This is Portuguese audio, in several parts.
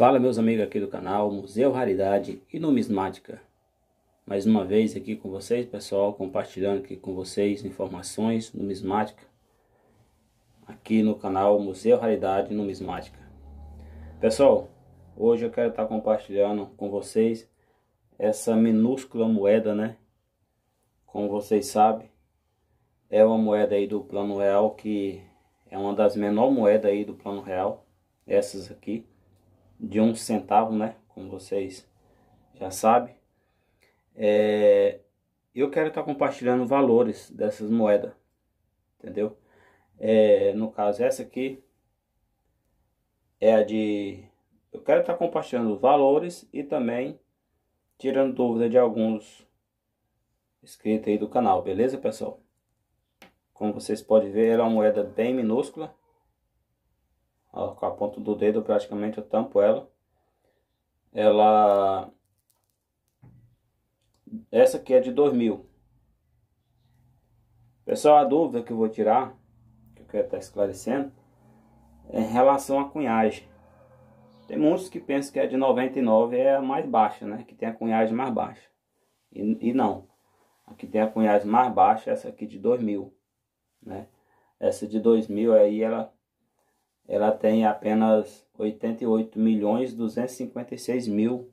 Fala meus amigos aqui do canal Museu Raridade e Numismática. Mais uma vez aqui com vocês pessoal, compartilhando aqui com vocês informações numismática aqui no canal Museu Raridade e Numismática. Pessoal, hoje eu quero estar compartilhando com vocês essa minúscula moeda, né? Como vocês sabem, é uma moeda aí do plano real que é uma das menor moedas aí do plano real, essas aqui de um centavo, né? Como vocês já sabem. É, eu quero estar tá compartilhando valores dessas moedas, entendeu? É, no caso, essa aqui é a de... Eu quero estar tá compartilhando valores e também tirando dúvida de alguns inscritos aí do canal, beleza, pessoal? Como vocês podem ver, ela é uma moeda bem minúscula com a ponta do dedo praticamente eu tampo ela. Ela... Essa aqui é de 2000. Pessoal, a dúvida que eu vou tirar, que eu quero estar esclarecendo, é em relação à cunhagem. Tem muitos que pensam que a de 99 é a mais baixa, né? Que tem a cunhagem mais baixa. E, e não. Aqui tem a cunhagem mais baixa, é essa aqui de 2000, né? Essa de 2000 aí, ela ela tem apenas 88 milhões 256 mil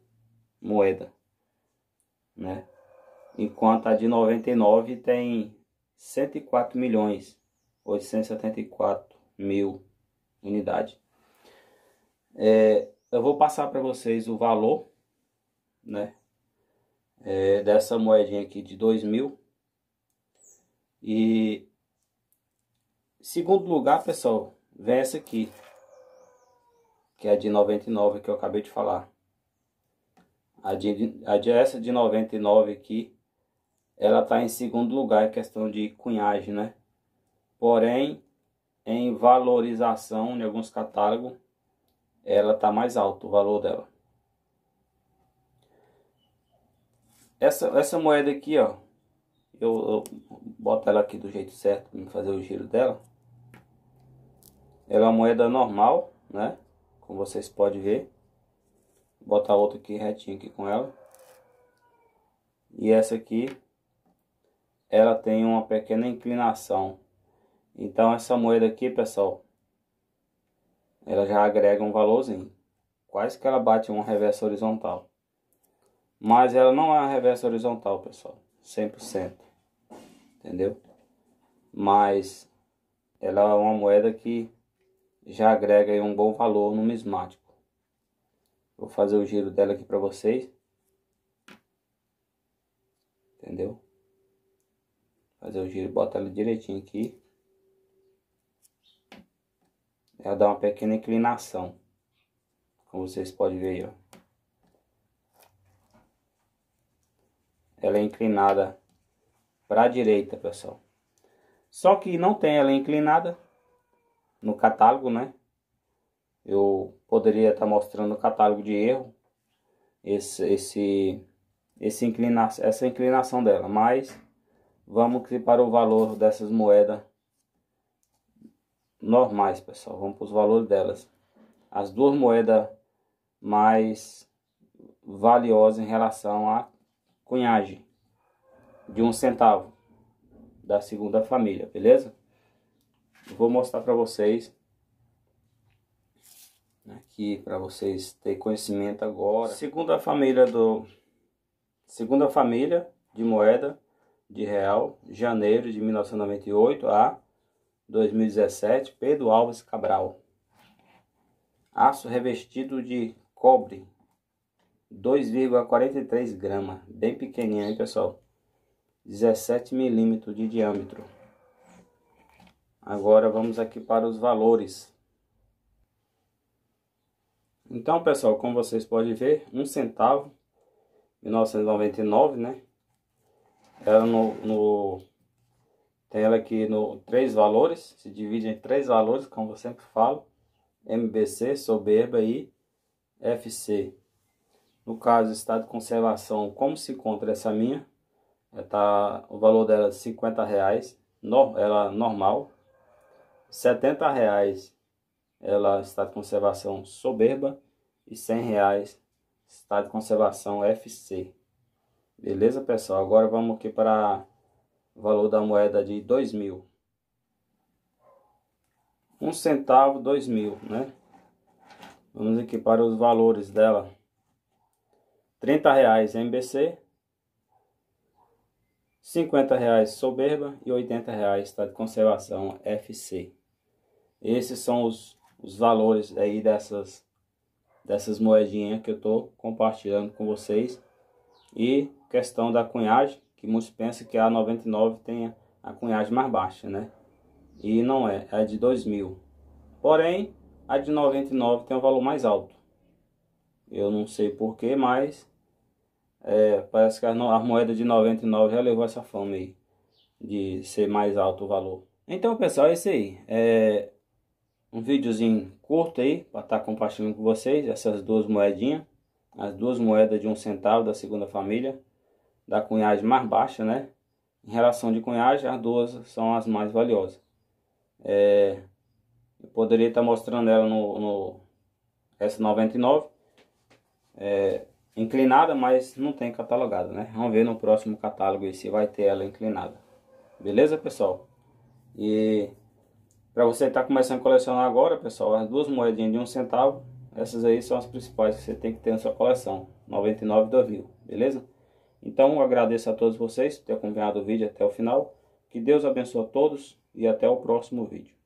moeda, né? Enquanto a de 99 tem 104 milhões 874 mil unidades. É, eu vou passar para vocês o valor, né? É, dessa moedinha aqui de 2 mil. E segundo lugar, pessoal, vem essa aqui, que é a de 99 que eu acabei de falar. A de, a de essa de 99 aqui, ela está em segundo lugar em é questão de cunhagem, né? Porém, em valorização em alguns catálogos, ela está mais alto o valor dela. Essa, essa moeda aqui, ó, eu, eu boto ela aqui do jeito certo para fazer o giro dela. Ela é uma moeda normal, né? Como vocês podem ver. Vou botar outra aqui retinha aqui com ela. E essa aqui, ela tem uma pequena inclinação. Então essa moeda aqui, pessoal, ela já agrega um valorzinho. Quase que ela bate uma reversa horizontal. Mas ela não é uma reversa horizontal, pessoal. 100%. Entendeu? Mas ela é uma moeda que já agrega um bom valor numismático. Vou fazer o giro dela aqui para vocês. Entendeu? Fazer o giro, bota ela direitinho aqui. Ela dá uma pequena inclinação. Como vocês podem ver aí, ó. Ela é inclinada para a direita, pessoal. Só que não tem ela inclinada no catálogo, né? Eu poderia estar tá mostrando o catálogo de erro, esse, esse, esse inclina essa inclinação dela, mas vamos para o valor dessas moedas normais, pessoal. Vamos para os valores delas. As duas moedas mais valiosas em relação à cunhagem de um centavo da segunda família, beleza? Eu vou mostrar para vocês né, aqui para vocês terem conhecimento agora. Segunda família do segunda família de moeda de real, janeiro de 1998 a 2017, Pedro Alves Cabral. Aço revestido de cobre 2,43 grama, bem pequenininho, pessoal? 17 milímetros de diâmetro. Agora vamos aqui para os valores. Então, pessoal, como vocês podem ver, um centavo, 1999, né? Ela no, no, tem ela aqui no três valores, se divide em três valores, como eu sempre falo, MBC, Soberba e FC. No caso, estado de conservação, como se encontra essa minha? Ela tá, o valor dela é 50 reais, no, ela normal, 70 reais ela está de conservação soberba e 100 reais está de conservação FC. Beleza, pessoal? Agora vamos aqui para o valor da moeda de 2 mil. Um centavo, 2 né? Vamos aqui para os valores dela. 30 reais MBC, 50 reais Soberba e 80 reais de conservação FC. Esses são os, os valores aí dessas, dessas moedinhas que eu estou compartilhando com vocês. E questão da cunhagem, que muitos pensam que a 99 tem a cunhagem mais baixa, né? E não é, é de 2000. Porém, a de 99 tem um valor mais alto. Eu não sei porquê, mas é, parece que a, a moeda de 99 já levou essa fama aí de ser mais alto o valor. Então, pessoal, é isso aí. É um videozinho curto aí para estar tá compartilhando com vocês essas duas moedinhas. As duas moedas de um centavo da segunda família, da cunhagem mais baixa, né? Em relação de cunhagem, as duas são as mais valiosas. É, eu poderia estar tá mostrando ela no, no S99. É, inclinada, mas não tem catalogada, né? Vamos ver no próximo catálogo se vai ter ela inclinada. Beleza, pessoal? E para você que está começando a colecionar agora, pessoal, as duas moedinhas de um centavo, essas aí são as principais que você tem que ter na sua coleção, 99 do Avio, beleza? Então, eu agradeço a todos vocês por ter acompanhado o vídeo até o final. Que Deus abençoe a todos e até o próximo vídeo.